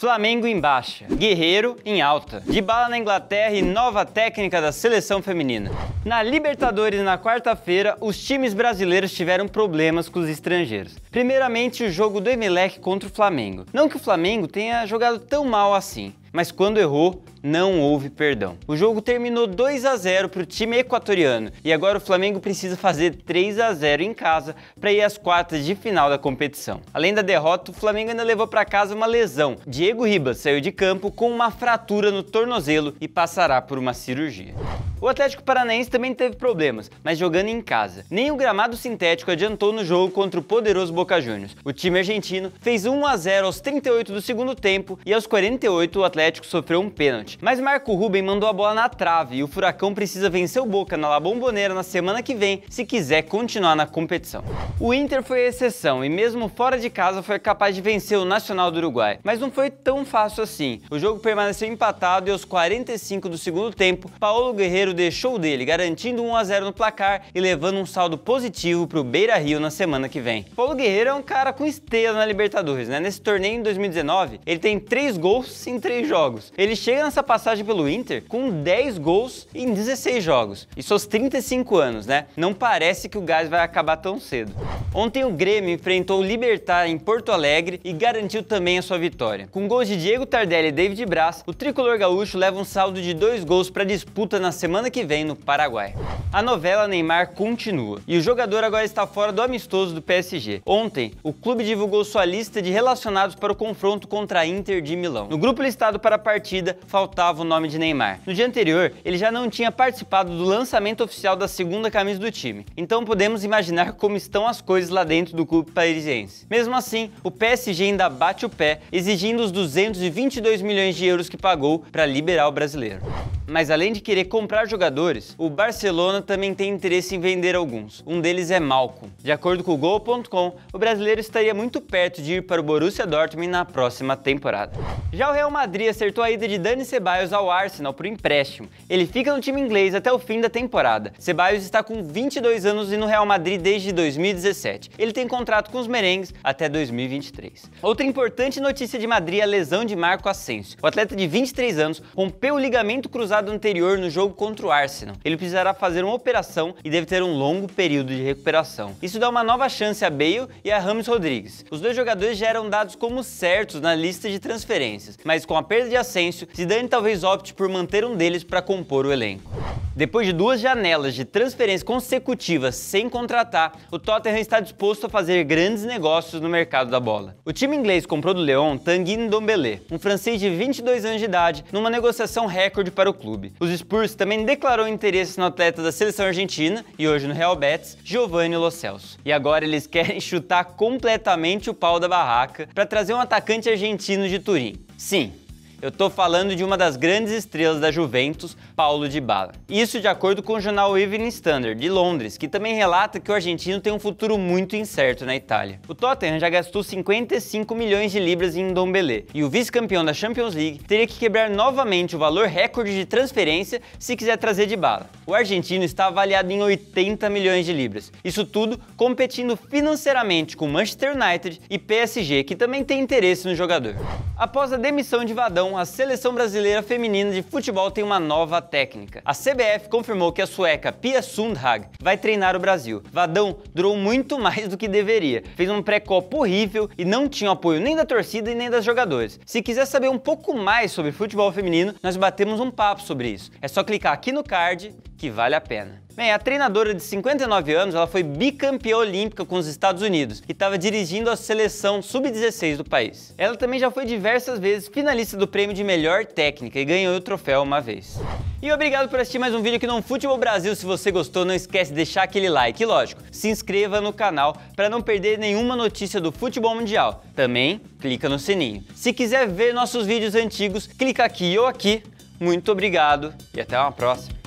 Flamengo em baixa, Guerreiro em alta. De bala na Inglaterra e nova técnica da seleção feminina. Na Libertadores, na quarta-feira, os times brasileiros tiveram problemas com os estrangeiros. Primeiramente, o jogo do Emelec contra o Flamengo. Não que o Flamengo tenha jogado tão mal assim, mas quando errou, não houve perdão. O jogo terminou 2 a 0 para o time equatoriano e agora o Flamengo precisa fazer 3 a 0 em casa para ir às quartas de final da competição. Além da derrota, o Flamengo ainda levou para casa uma lesão. Diego Ribas saiu de campo com uma fratura no tornozelo e passará por uma cirurgia. O Atlético Paranaense também teve problemas, mas jogando em casa. Nem o gramado sintético adiantou no jogo contra o poderoso Boca Juniors. O time argentino fez 1 a 0 aos 38 do segundo tempo e aos 48 o Atlético sofreu um pênalti. Mas Marco Ruben mandou a bola na trave e o Furacão precisa vencer o Boca na La Bombonera na semana que vem se quiser continuar na competição. O Inter foi a exceção e mesmo fora de casa foi capaz de vencer o Nacional do Uruguai, mas não foi tão fácil assim. O jogo permaneceu empatado e aos 45 do segundo tempo, Paulo Guerreiro deixou dele, garantindo 1 a 0 no placar e levando um saldo positivo para o Beira Rio na semana que vem. Paulo Guerreiro é um cara com estrela na Libertadores, né? Nesse torneio em 2019, ele tem 3 gols em 3 jogos. Ele chega nessa passagem pelo Inter com 10 gols em 16 jogos. Isso aos 35 anos, né? Não parece que o gás vai acabar tão cedo. Ontem o Grêmio enfrentou o Libertar em Porto Alegre e garantiu também a sua vitória. Com gols de Diego Tardelli e David Braz, o tricolor gaúcho leva um saldo de dois gols para disputa na semana que vem no Paraguai. Paraguai. A novela Neymar continua e o jogador agora está fora do amistoso do PSG. Ontem, o clube divulgou sua lista de relacionados para o confronto contra a Inter de Milão. No grupo listado para a partida, faltava o nome de Neymar. No dia anterior, ele já não tinha participado do lançamento oficial da segunda camisa do time. Então podemos imaginar como estão as coisas lá dentro do clube parisiense. Mesmo assim, o PSG ainda bate o pé, exigindo os 222 milhões de euros que pagou para liberar o brasileiro. Mas além de querer comprar jogadores, o Barcelona também tem interesse em vender alguns. Um deles é Malcom. De acordo com o Gol.com, o brasileiro estaria muito perto de ir para o Borussia Dortmund na próxima temporada. Já o Real Madrid acertou a ida de Dani Ceballos ao Arsenal por empréstimo. Ele fica no time inglês até o fim da temporada. Ceballos está com 22 anos e no Real Madrid desde 2017. Ele tem contrato com os merengues até 2023. Outra importante notícia de Madrid é a lesão de Marco Asensio. O atleta de 23 anos rompeu o ligamento cruzado anterior no jogo contra o Arsenal. Ele precisará fazer uma operação e deve ter um longo período de recuperação. Isso dá uma nova chance a Bale e a Ramos Rodrigues. Os dois jogadores já eram dados como certos na lista de transferências, mas com a perda de Asensio, Zidane talvez opte por manter um deles para compor o elenco. Depois de duas janelas de transferência consecutivas sem contratar, o Tottenham está disposto a fazer grandes negócios no mercado da bola. O time inglês comprou do Leão Tanguy Ndombele, um francês de 22 anos de idade, numa negociação recorde para o clube. Os Spurs também declarou interesse no atleta da seleção argentina e hoje no Real Betis, Giovanni Lo Celso. E agora eles querem chutar completamente o pau da barraca para trazer um atacante argentino de Turim. Sim, eu tô falando de uma das grandes estrelas da Juventus, Paulo Dybala. Isso de acordo com o jornal Evening Standard, de Londres, que também relata que o argentino tem um futuro muito incerto na Itália. O Tottenham já gastou 55 milhões de libras em Ndombele, e o vice-campeão da Champions League teria que quebrar novamente o valor recorde de transferência se quiser trazer Dybala o argentino está avaliado em 80 milhões de libras. Isso tudo competindo financeiramente com Manchester United e PSG, que também tem interesse no jogador. Após a demissão de Vadão, a seleção brasileira feminina de futebol tem uma nova técnica. A CBF confirmou que a sueca Pia Sundhag vai treinar o Brasil. Vadão durou muito mais do que deveria, fez um pré-copa horrível e não tinha apoio nem da torcida e nem das jogadoras. Se quiser saber um pouco mais sobre futebol feminino, nós batemos um papo sobre isso. É só clicar aqui no card que vale a pena. Bem, a treinadora de 59 anos, ela foi bicampeã olímpica com os Estados Unidos e estava dirigindo a seleção sub-16 do país. Ela também já foi diversas vezes finalista do prêmio de melhor técnica e ganhou o troféu uma vez. E obrigado por assistir mais um vídeo aqui no Futebol Brasil. Se você gostou, não esquece de deixar aquele like e, lógico, se inscreva no canal para não perder nenhuma notícia do futebol mundial. Também clica no sininho. Se quiser ver nossos vídeos antigos, clica aqui ou aqui. Muito obrigado e até uma próxima.